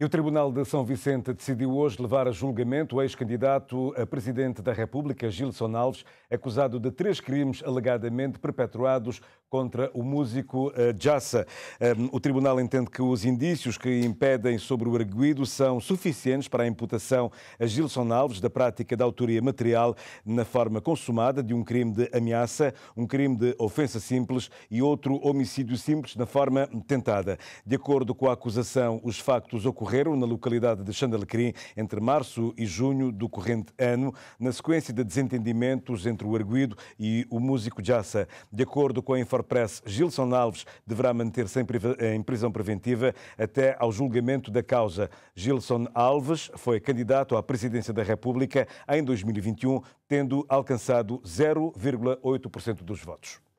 E o Tribunal de São Vicente decidiu hoje levar a julgamento o ex-candidato a presidente da República, Gilson Alves, acusado de três crimes alegadamente perpetuados contra o músico eh, Jassa. Ehm, o Tribunal entende que os indícios que impedem sobre o arguído são suficientes para a imputação a Gilson Alves da prática da autoria material na forma consumada de um crime de ameaça, um crime de ofensa simples e outro homicídio simples na forma tentada. De acordo com a acusação, os factos ocorreram ocorreram na localidade de Xandalecrim entre março e junho do corrente ano, na sequência de desentendimentos entre o arguído e o músico Jassa. De acordo com a Infopress, Gilson Alves deverá manter-se em prisão preventiva até ao julgamento da causa. Gilson Alves foi candidato à presidência da República em 2021, tendo alcançado 0,8% dos votos.